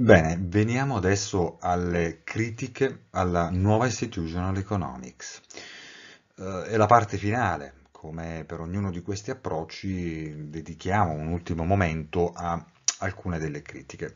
Bene, veniamo adesso alle critiche alla nuova institutional economics. Eh, è la parte finale, come per ognuno di questi approcci dedichiamo un ultimo momento a alcune delle critiche.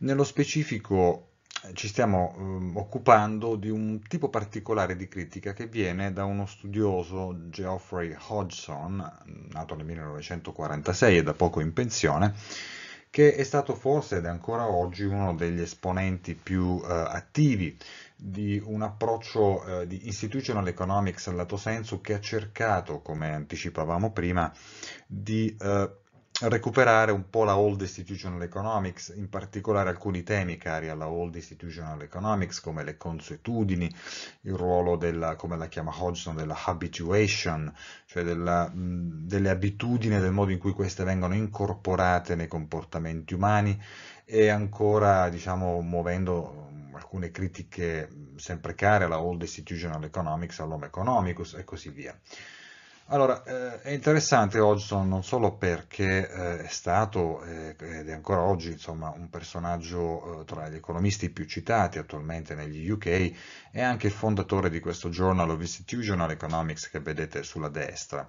Nello specifico eh, ci stiamo eh, occupando di un tipo particolare di critica che viene da uno studioso Geoffrey Hodgson, nato nel 1946 e da poco in pensione, che è stato forse ed è ancora oggi uno degli esponenti più eh, attivi di un approccio eh, di institutional economics al lato senso che ha cercato, come anticipavamo prima, di eh, recuperare un po' la old institutional economics, in particolare alcuni temi cari alla old institutional economics come le consuetudini, il ruolo della, come la chiama Hodgson, della habituation, cioè della, delle abitudini, e del modo in cui queste vengono incorporate nei comportamenti umani e ancora diciamo muovendo alcune critiche sempre care alla old institutional economics, all'home economicus e così via. Allora, eh, è interessante Hodgson non solo perché eh, è stato eh, ed è ancora oggi insomma, un personaggio eh, tra gli economisti più citati attualmente negli UK, è anche il fondatore di questo Journal of Institutional Economics che vedete sulla destra,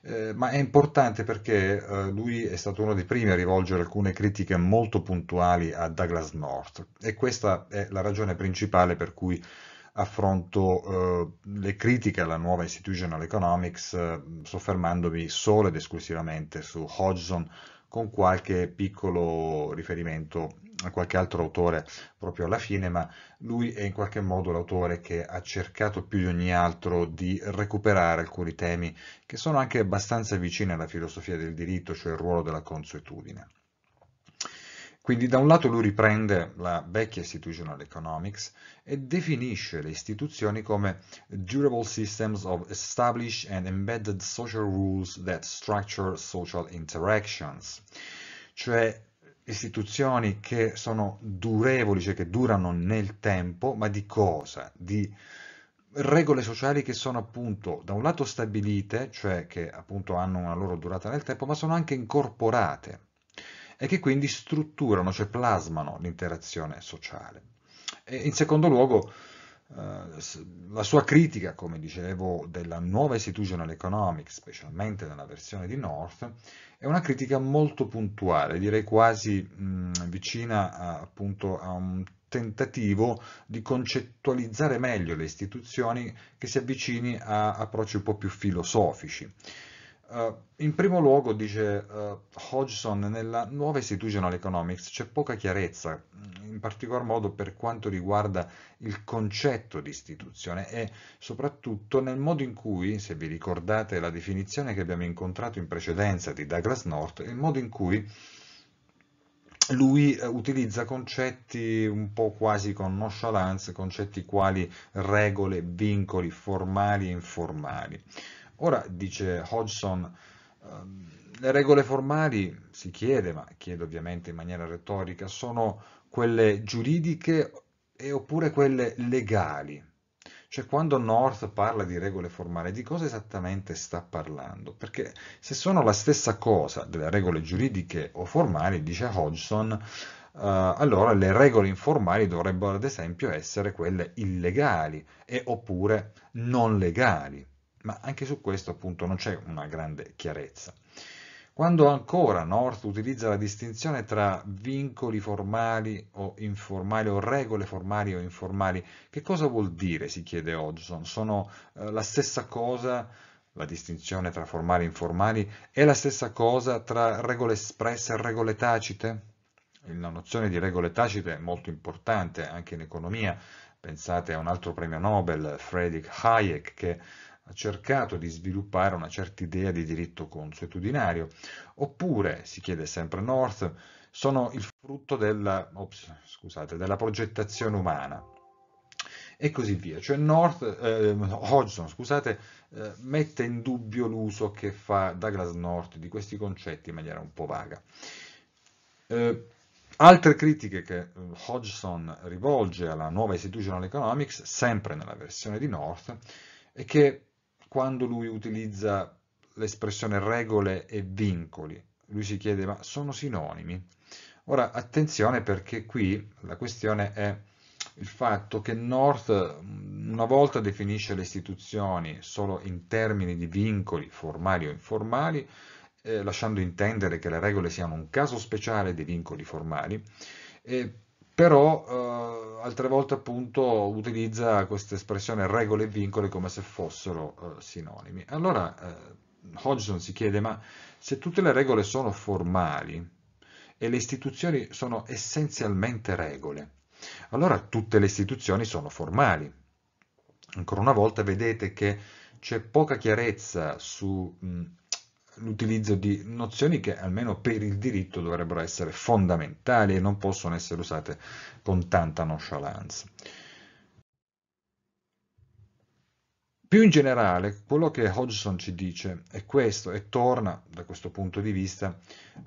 eh, ma è importante perché eh, lui è stato uno dei primi a rivolgere alcune critiche molto puntuali a Douglas North e questa è la ragione principale per cui affronto eh, le critiche alla nuova institutional economics eh, soffermandomi solo ed esclusivamente su Hodgson con qualche piccolo riferimento a qualche altro autore proprio alla fine, ma lui è in qualche modo l'autore che ha cercato più di ogni altro di recuperare alcuni temi che sono anche abbastanza vicini alla filosofia del diritto, cioè il ruolo della consuetudine. Quindi da un lato lui riprende la vecchia institutional economics e definisce le istituzioni come durable systems of established and embedded social rules that structure social interactions, cioè istituzioni che sono durevoli, cioè che durano nel tempo, ma di cosa? Di regole sociali che sono appunto da un lato stabilite, cioè che appunto hanno una loro durata nel tempo, ma sono anche incorporate e che quindi strutturano, cioè plasmano l'interazione sociale. E in secondo luogo, eh, la sua critica, come dicevo, della nuova institutional economics, specialmente nella versione di North, è una critica molto puntuale, direi quasi mh, vicina a, appunto a un tentativo di concettualizzare meglio le istituzioni che si avvicini a approcci un po' più filosofici. Uh, in primo luogo, dice uh, Hodgson, nella nuova institutional economics c'è poca chiarezza, mm, in particolar modo per quanto riguarda il concetto di istituzione e soprattutto nel modo in cui, se vi ricordate la definizione che abbiamo incontrato in precedenza di Douglas North, il modo in cui lui eh, utilizza concetti un po' quasi con nonchalance, concetti quali regole, vincoli formali e informali. Ora, dice Hodgson, ehm, le regole formali, si chiede, ma chiede ovviamente in maniera retorica, sono quelle giuridiche e oppure quelle legali? Cioè quando North parla di regole formali, di cosa esattamente sta parlando? Perché se sono la stessa cosa delle regole giuridiche o formali, dice Hodgson, eh, allora le regole informali dovrebbero ad esempio essere quelle illegali e oppure non legali ma anche su questo appunto non c'è una grande chiarezza. Quando ancora North utilizza la distinzione tra vincoli formali o informali o regole formali o informali, che cosa vuol dire, si chiede Hodgson? Sono eh, la stessa cosa, la distinzione tra formali e informali, è la stessa cosa tra regole espresse e regole tacite? La nozione di regole tacite è molto importante anche in economia, pensate a un altro premio Nobel, Friedrich Hayek, che ha cercato di sviluppare una certa idea di diritto consuetudinario, oppure, si chiede sempre North, sono il frutto della, ops, scusate, della progettazione umana e così via. Cioè North, eh, Hodgson scusate, eh, mette in dubbio l'uso che fa Douglas North di questi concetti in maniera un po' vaga. Eh, Altre critiche che eh, Hodgson rivolge alla nuova institutional economics, sempre nella versione di North, è che quando lui utilizza l'espressione regole e vincoli. Lui si chiede ma sono sinonimi? Ora attenzione perché qui la questione è il fatto che North una volta definisce le istituzioni solo in termini di vincoli formali o informali, eh, lasciando intendere che le regole siano un caso speciale di vincoli formali, eh, però eh, altre volte appunto utilizza questa espressione regole e vincoli come se fossero eh, sinonimi. Allora eh, Hodgson si chiede ma se tutte le regole sono formali e le istituzioni sono essenzialmente regole, allora tutte le istituzioni sono formali. Ancora una volta vedete che c'è poca chiarezza su mh, l'utilizzo di nozioni che almeno per il diritto dovrebbero essere fondamentali e non possono essere usate con tanta nonchalance. Più in generale, quello che Hodgson ci dice è questo e torna da questo punto di vista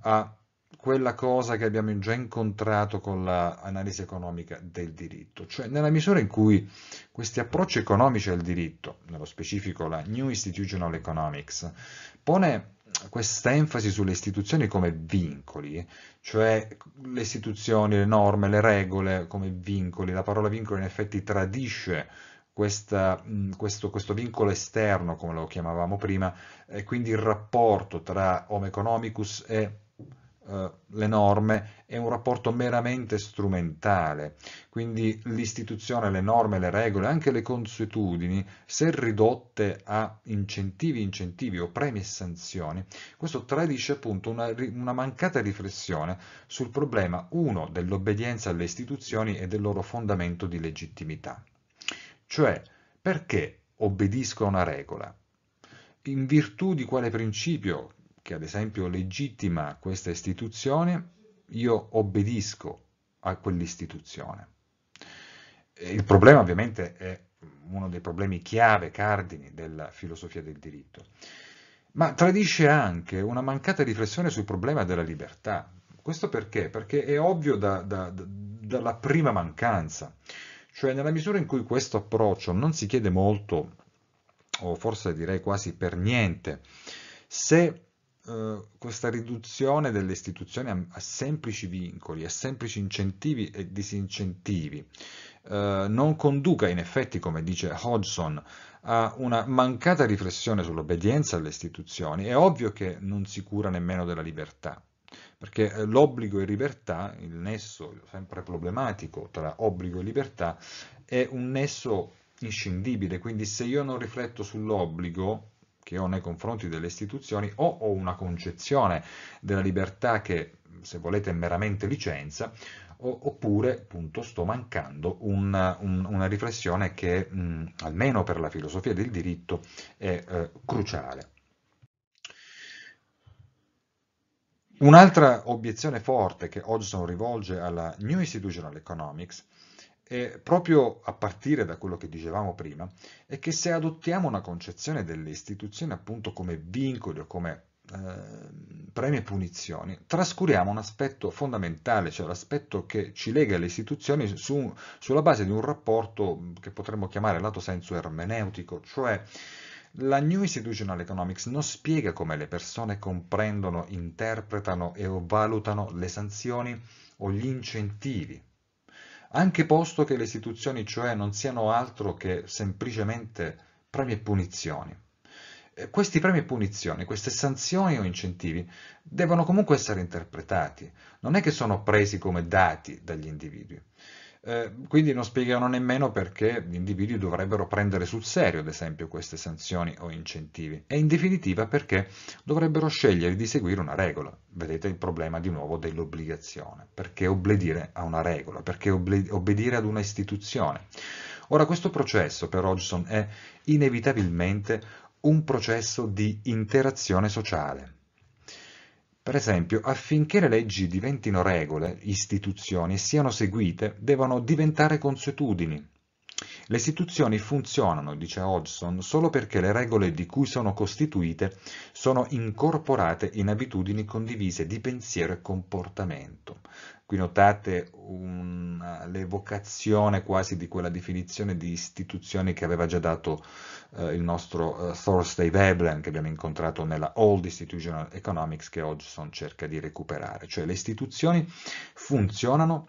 a quella cosa che abbiamo già incontrato con l'analisi economica del diritto, cioè nella misura in cui questi approcci economici al diritto, nello specifico la New Institutional Economics, pone questa enfasi sulle istituzioni come vincoli, cioè le istituzioni, le norme, le regole come vincoli, la parola vincolo in effetti tradisce questa, questo, questo, vincolo esterno, come lo chiamavamo prima, e quindi il rapporto tra Home Economicus e eh, le norme è un rapporto meramente strumentale, quindi l'istituzione, le norme, le regole, anche le consuetudini, se ridotte a incentivi, incentivi o premi e sanzioni, questo tradisce appunto una, una mancata riflessione sul problema, uno, dell'obbedienza alle istituzioni e del loro fondamento di legittimità. Cioè, perché obbedisco a una regola? In virtù di quale principio che ad esempio legittima questa istituzione, io obbedisco a quell'istituzione. Il problema ovviamente è uno dei problemi chiave, cardini della filosofia del diritto, ma tradisce anche una mancata riflessione sul problema della libertà. Questo perché? Perché è ovvio da, da, da, dalla prima mancanza, cioè nella misura in cui questo approccio non si chiede molto, o forse direi quasi per niente, se eh, questa riduzione delle istituzioni a, a, semplici vincoli, a semplici incentivi e disincentivi, eh, non conduca in effetti, come dice Hodgson, a una mancata riflessione sull'obbedienza alle istituzioni, è ovvio che non si cura nemmeno della libertà perché eh, l'obbligo e libertà, il nesso sempre problematico tra obbligo e libertà, è un nesso inscindibile, quindi se io non rifletto sull'obbligo, che ho nei confronti delle istituzioni o ho una concezione della libertà che, se volete, è meramente licenza, oppure appunto sto mancando una, una riflessione che mh, almeno per la filosofia del diritto è eh, cruciale. Un'altra obiezione forte che Hodgson rivolge alla New Institutional Economics eh, proprio a partire da quello che dicevamo prima, è che se adottiamo una concezione delle istituzioni appunto come vincoli o come eh, premi e punizioni, trascuriamo un aspetto fondamentale, cioè l'aspetto che ci lega alle istituzioni su, sulla base di un rapporto che potremmo chiamare lato senso ermeneutico, cioè la New Institutional Economics non spiega come le persone comprendono, interpretano e valutano le sanzioni o gli incentivi anche posto che le istituzioni cioè non siano altro che semplicemente premi e punizioni. Questi premi e punizioni, queste sanzioni o incentivi devono comunque essere interpretati, non è che sono presi come dati dagli individui. Eh, quindi non spiegano nemmeno perché gli individui dovrebbero prendere sul serio, ad esempio, queste sanzioni o incentivi e in definitiva perché dovrebbero scegliere di seguire una regola. Vedete il problema di nuovo dell'obbligazione. Perché obbedire a una regola? Perché obbedire ad una istituzione? Ora, questo processo per Hodgson è inevitabilmente un processo di interazione sociale, per esempio, affinché le leggi diventino regole, istituzioni e siano seguite, devono diventare consuetudini. Le istituzioni funzionano, dice Hodgson, solo perché le regole di cui sono costituite sono incorporate in abitudini condivise di pensiero e comportamento. Qui notate un l'evocazione quasi di quella definizione di istituzioni che aveva già dato eh, il nostro eh, Thursday Veblen che abbiamo incontrato nella Old Institutional Economics che Hodgson cerca di recuperare, cioè le istituzioni funzionano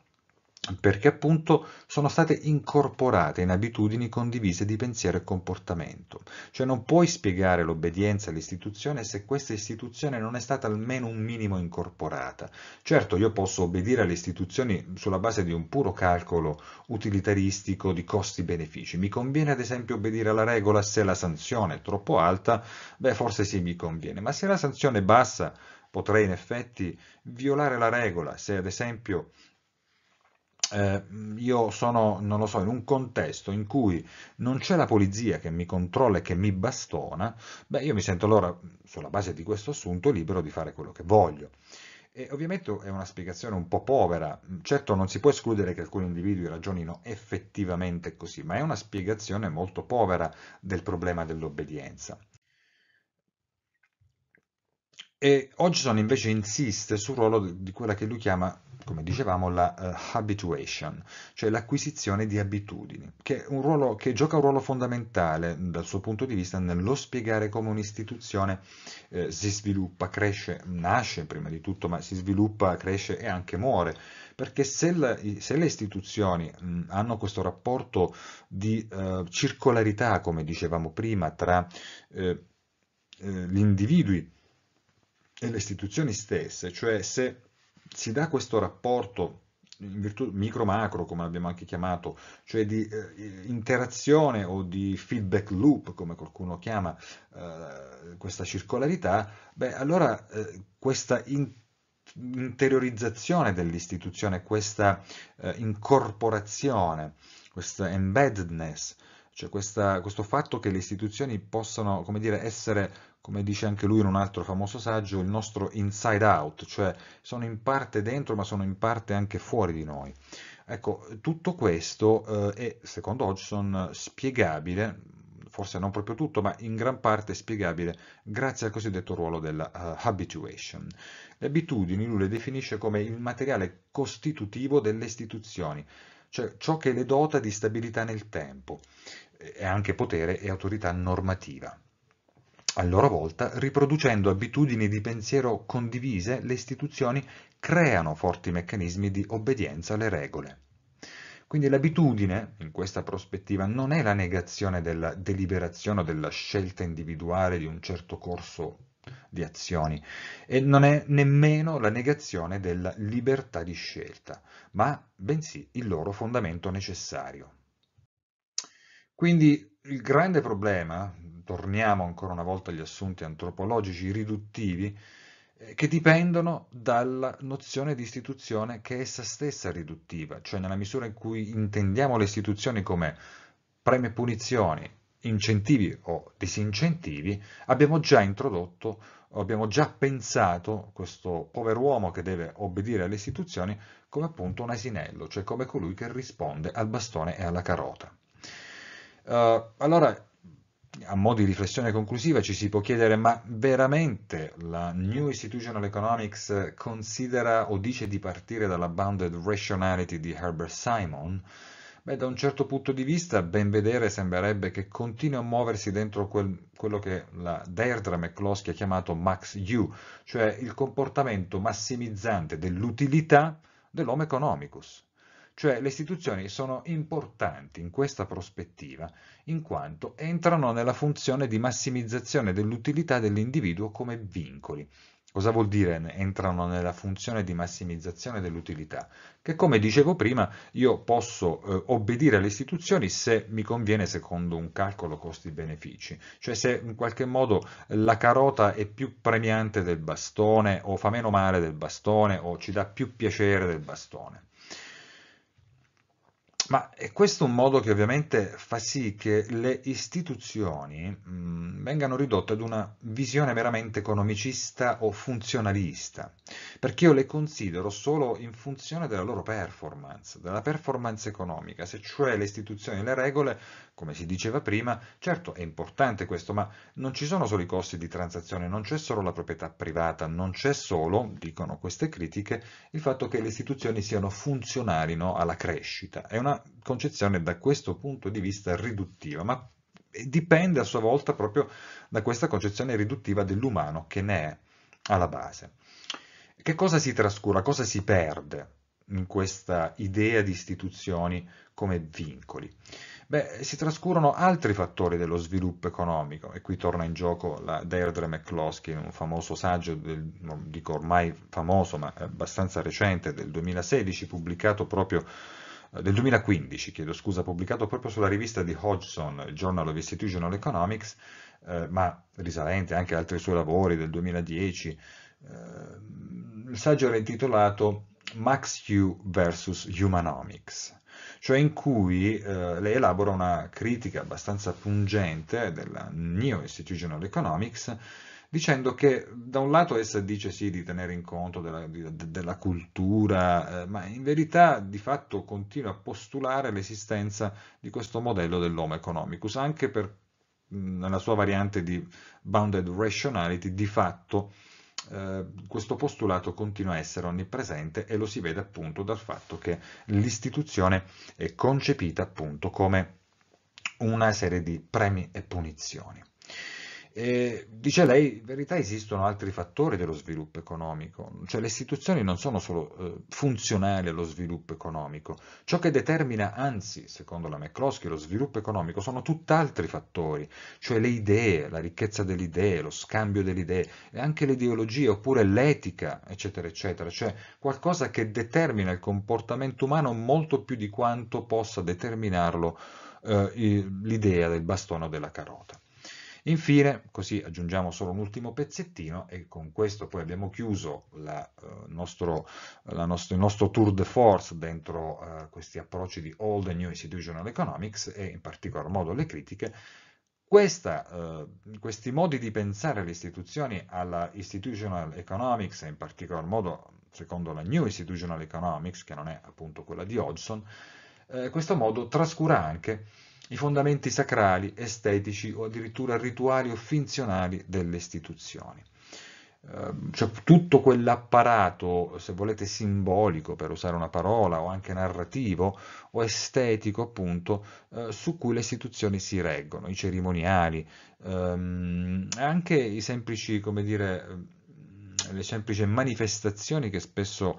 perché appunto sono state incorporate in abitudini condivise di pensiero e comportamento. Cioè non puoi spiegare l'obbedienza all'istituzione se questa istituzione non è stata almeno un minimo incorporata. Certo, io posso obbedire alle istituzioni sulla base di un puro calcolo utilitaristico di costi-benefici. Mi conviene ad esempio obbedire alla regola se la sanzione è troppo alta? Beh, forse sì mi conviene, ma se la sanzione è bassa potrei in effetti violare la regola se ad esempio eh, io sono, non lo so, in un contesto in cui non c'è la polizia che mi controlla e che mi bastona, beh, io mi sento allora, sulla base di questo assunto, libero di fare quello che voglio. E ovviamente è una spiegazione un po' povera, certo non si può escludere che alcuni individui ragionino effettivamente così, ma è una spiegazione molto povera del problema dell'obbedienza. E Hodgson invece insiste sul ruolo di quella che lui chiama come dicevamo, la uh, habituation, cioè l'acquisizione di abitudini, che, ruolo, che, gioca un ruolo fondamentale dal suo punto di vista nello spiegare come un'istituzione eh, si sviluppa, cresce, nasce prima di tutto, ma si sviluppa, cresce e anche muore, perché se, la, se le istituzioni mh, hanno questo rapporto di eh, circolarità, come dicevamo prima, tra eh, eh gli individui e le istituzioni stesse, cioè se si dà questo rapporto in virtù micro-macro, come l'abbiamo anche chiamato, cioè di eh, interazione o di feedback loop, come qualcuno chiama eh, questa circolarità, beh, allora eh, questa in interiorizzazione dell'istituzione, questa eh, incorporazione, questa embeddedness, cioè questa, questo fatto che le istituzioni possano, come dire, essere come dice anche lui in un altro famoso saggio, il nostro inside out, cioè sono in parte dentro ma sono in parte anche fuori di noi. Ecco, tutto questo eh, è, secondo Hodgson, spiegabile, forse non proprio tutto, ma in gran parte spiegabile grazie al cosiddetto ruolo della uh, habituation. Le abitudini lui le definisce come il materiale costitutivo delle istituzioni, cioè ciò che le dota di stabilità nel tempo e anche potere e autorità normativa a loro volta, riproducendo abitudini di pensiero condivise, le istituzioni creano forti meccanismi di obbedienza alle regole. Quindi l'abitudine, in questa prospettiva, non è la negazione della deliberazione o della scelta individuale di un certo corso di azioni e non è nemmeno la negazione della libertà di scelta, ma bensì il loro fondamento necessario. Quindi il grande problema torniamo ancora una volta agli assunti antropologici riduttivi, eh, che dipendono dalla nozione di istituzione che è essa stessa riduttiva, cioè nella misura in cui intendiamo le istituzioni come premi e punizioni, incentivi o disincentivi, abbiamo già introdotto, abbiamo già pensato questo povero uomo che deve obbedire alle istituzioni come appunto un asinello, cioè come colui che risponde al bastone e alla carota. Uh, allora, a mo' di riflessione conclusiva ci si può chiedere ma veramente la New Institutional Economics considera o dice di partire dalla bounded rationality di Herbert Simon? Beh, da un certo punto di vista, ben vedere sembrerebbe che continui a muoversi dentro quel, quello che la Deirdre McCloskey ha chiamato Max U, cioè il comportamento massimizzante dell'utilità dell'homo economicus. Cioè le istituzioni sono importanti in questa prospettiva, in quanto entrano nella funzione di massimizzazione dell'utilità dell'individuo come vincoli. Cosa vuol dire entrano nella funzione di massimizzazione dell'utilità? Che come dicevo prima, io posso eh, obbedire alle istituzioni se mi conviene secondo un calcolo costi-benefici, cioè se in qualche modo la carota è più premiante del bastone o fa meno male del bastone o ci dà più piacere del bastone. Ma eh, è questo un modo che ovviamente fa sì che le istituzioni mh, vengano ridotte ad una visione meramente economicista o funzionalista, perché io le considero solo in funzione della loro performance, della performance economica, se cioè le istituzioni e le regole, come si diceva prima, certo è importante questo, ma non ci sono solo i costi di transazione, non c'è solo la proprietà privata, non c'è solo, dicono queste critiche, il fatto che le istituzioni siano funzionali no, alla crescita. È una concezione da questo punto di vista riduttiva, ma dipende a sua volta proprio da questa concezione riduttiva dell'umano che ne è alla base. Che cosa si trascura, cosa si perde in questa idea di istituzioni come vincoli? Beh, si trascurano altri fattori dello sviluppo economico, e qui torna in gioco la Deirdre McCloskey, un famoso saggio, del, non dico ormai famoso, ma abbastanza recente, del 2016, pubblicato proprio eh, del 2015, chiedo scusa, pubblicato proprio sulla rivista di Hodgson, Journal of Institutional Economics, eh, ma risalente anche ad altri suoi lavori del 2010. Eh, il saggio era intitolato Max Q vs. Humanomics, cioè in cui eh, lei elabora una critica abbastanza pungente della Neo Institutional Economics dicendo che da un lato essa dice sì di tenere in conto della, di, della cultura, eh, ma in verità di fatto continua a postulare l'esistenza di questo modello dell'homo economicus, anche per, nella sua variante di bounded rationality, di fatto eh, questo postulato continua a essere onnipresente e lo si vede appunto dal fatto che l'istituzione è concepita appunto come una serie di premi e punizioni. E dice lei, in verità esistono altri fattori dello sviluppo economico, cioè le istituzioni non sono solo eh, funzionali allo sviluppo economico, ciò che determina anzi, secondo la McCloskey, lo sviluppo economico sono tutt'altri fattori, cioè le idee, la ricchezza delle idee, lo scambio delle idee, e anche l'ideologia oppure l'etica, eccetera, eccetera, cioè qualcosa che determina il comportamento umano molto più di quanto possa determinarlo eh, l'idea del bastone o della carota. Infine, così aggiungiamo solo un ultimo pezzettino e con questo poi abbiamo chiuso la, eh, nostro, la nostro, il nostro tour de force dentro eh, questi approcci di Old and New Institutional Economics e in particolar modo le critiche. Questa, eh, questi modi di pensare alle istituzioni alla Institutional Economics e in particolar modo secondo la New Institutional Economics, che non è appunto quella di Hodgson, eh, questo modo trascura anche i fondamenti sacrali, estetici o addirittura rituali o finzionali delle istituzioni. Ehm, cioè, tutto quell'apparato, se volete simbolico per usare una parola, o anche narrativo, o estetico appunto, eh, su cui le istituzioni si reggono, i cerimoniali, ehm, anche semplici, dire, ehm, le semplici manifestazioni che spesso,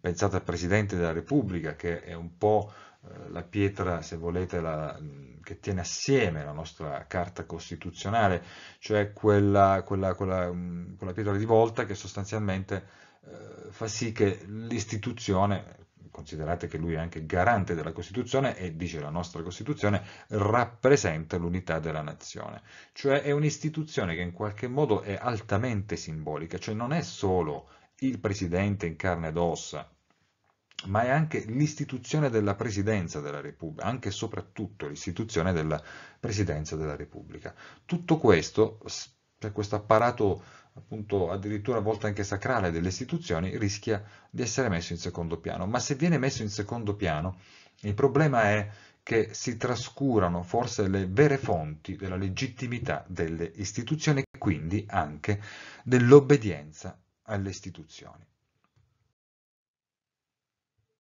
pensate al Presidente della Repubblica, che è un po' Eh, la pietra, se volete, la, che tiene assieme la nostra carta costituzionale, cioè quella, quella, quella, quella pietra rivolta che sostanzialmente eh, fa sì che l'istituzione, considerate che lui è anche garante della Costituzione e dice la nostra Costituzione, rappresenta l'unità della nazione, cioè è un'istituzione che in qualche modo è altamente simbolica, cioè non è solo il presidente in carne ed ossa, ma è anche l'istituzione della Presidenza della Repubblica, anche e soprattutto l'istituzione della Presidenza della Repubblica. Tutto questo, cioè questo apparato appunto addirittura a volte anche sacrale delle istituzioni, rischia di essere messo in secondo piano. Ma se viene messo in secondo piano, il problema è che si trascurano forse le vere fonti della legittimità delle istituzioni e quindi anche dell'obbedienza alle istituzioni.